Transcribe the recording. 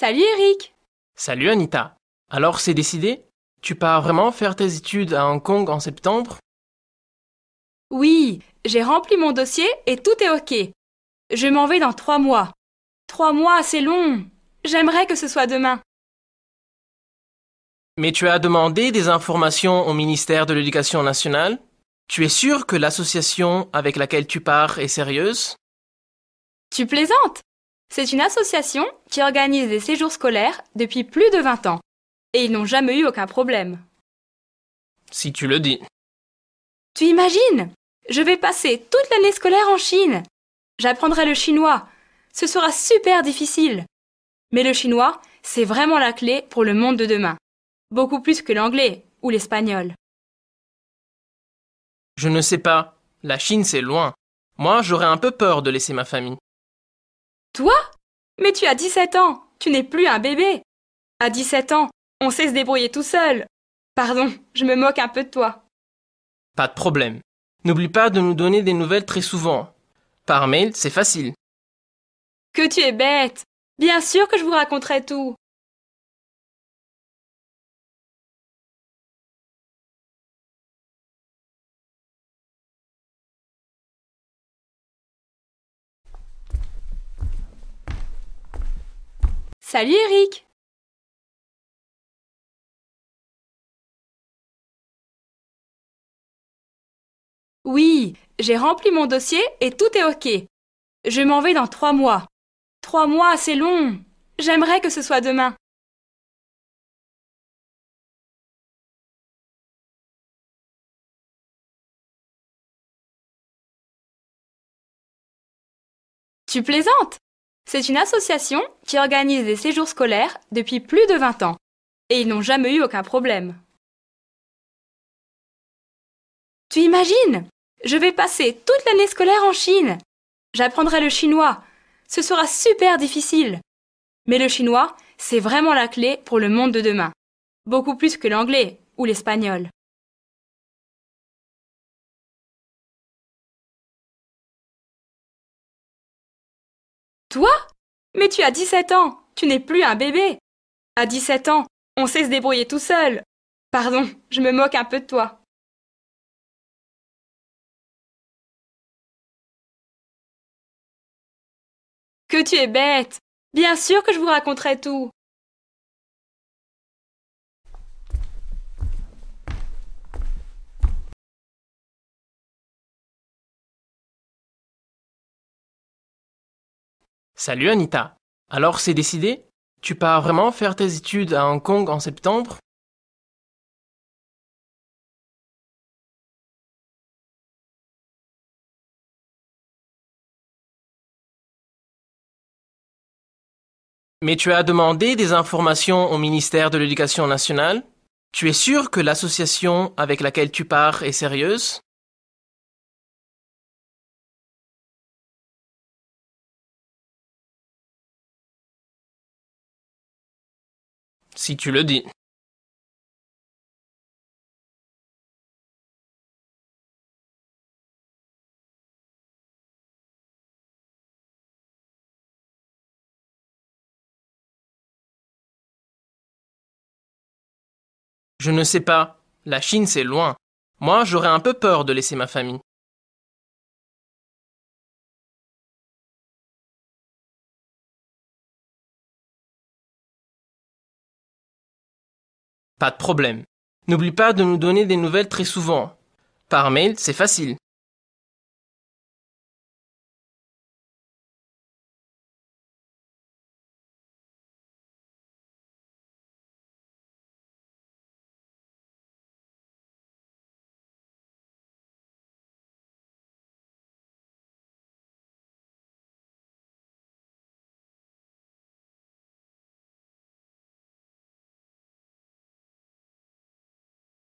Salut Eric Salut Anita Alors c'est décidé Tu pars vraiment faire tes études à Hong Kong en septembre Oui, j'ai rempli mon dossier et tout est ok. Je m'en vais dans trois mois. Trois mois, c'est long. J'aimerais que ce soit demain. Mais tu as demandé des informations au ministère de l'Éducation nationale Tu es sûre que l'association avec laquelle tu pars est sérieuse Tu plaisantes c'est une association qui organise des séjours scolaires depuis plus de 20 ans. Et ils n'ont jamais eu aucun problème. Si tu le dis. Tu imagines Je vais passer toute l'année scolaire en Chine. J'apprendrai le chinois. Ce sera super difficile. Mais le chinois, c'est vraiment la clé pour le monde de demain. Beaucoup plus que l'anglais ou l'espagnol. Je ne sais pas. La Chine, c'est loin. Moi, j'aurais un peu peur de laisser ma famille. Toi Mais tu as 17 ans, tu n'es plus un bébé. À 17 ans, on sait se débrouiller tout seul. Pardon, je me moque un peu de toi. Pas de problème. N'oublie pas de nous donner des nouvelles très souvent. Par mail, c'est facile. Que tu es bête. Bien sûr que je vous raconterai tout. Salut Eric Oui, j'ai rempli mon dossier et tout est OK. Je m'en vais dans trois mois. Trois mois, c'est long. J'aimerais que ce soit demain. Tu plaisantes c'est une association qui organise des séjours scolaires depuis plus de 20 ans. Et ils n'ont jamais eu aucun problème. Tu imagines Je vais passer toute l'année scolaire en Chine. J'apprendrai le chinois. Ce sera super difficile. Mais le chinois, c'est vraiment la clé pour le monde de demain. Beaucoup plus que l'anglais ou l'espagnol. Toi Mais tu as 17 ans, tu n'es plus un bébé. À 17 ans, on sait se débrouiller tout seul. Pardon, je me moque un peu de toi. Que tu es bête Bien sûr que je vous raconterai tout Salut Anita. Alors c'est décidé Tu pars vraiment faire tes études à Hong Kong en septembre Mais tu as demandé des informations au ministère de l'Éducation nationale Tu es sûr que l'association avec laquelle tu pars est sérieuse si tu le dis Je ne sais pas. La Chine, c'est loin. Moi, j'aurais un peu peur de laisser ma famille. Pas de problème. N'oublie pas de nous donner des nouvelles très souvent. Par mail, c'est facile.